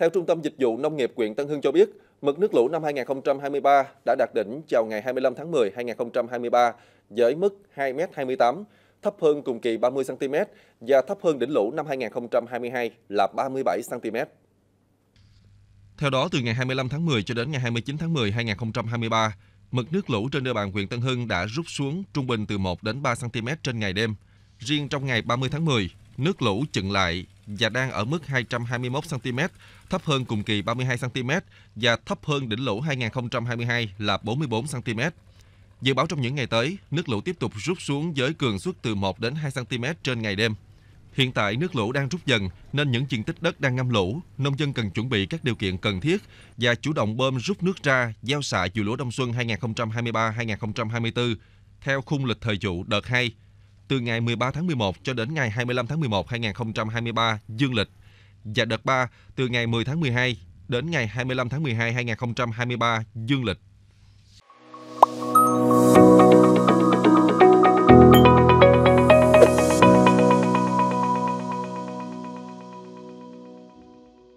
Theo Trung tâm Dịch vụ Nông nghiệp huyện Tân Hưng cho biết, mực nước lũ năm 2023 đã đạt đỉnh vào ngày 25 tháng 10 2023 với mức 2m28, thấp hơn cùng kỳ 30 cm và thấp hơn đỉnh lũ năm 2022 là 37 cm. Theo đó, từ ngày 25 tháng 10 cho đến ngày 29 tháng 10 2023, mực nước lũ trên địa bàn huyện Tân Hưng đã rút xuống trung bình từ 1 đến 3 cm trên ngày đêm. Riêng trong ngày 30 tháng 10, nước lũ chừng lại và đang ở mức 221 cm, thấp hơn cùng kỳ 32 cm và thấp hơn đỉnh lũ 2022 là 44 cm. Dự báo trong những ngày tới, nước lũ tiếp tục rút xuống với cường suất từ 1 đến 2 cm trên ngày đêm. Hiện tại nước lũ đang rút dần nên những diện tích đất đang ngâm lũ, nông dân cần chuẩn bị các điều kiện cần thiết và chủ động bơm rút nước ra gieo xạ vụ lúa đông xuân 2023-2024 theo khung lịch thời vụ đợt 2 từ ngày 13 tháng 11 cho đến ngày 25 tháng 11 2023 dương lịch và đợt 3 từ ngày 10 tháng 12 đến ngày 25 tháng 12 2023 dương lịch.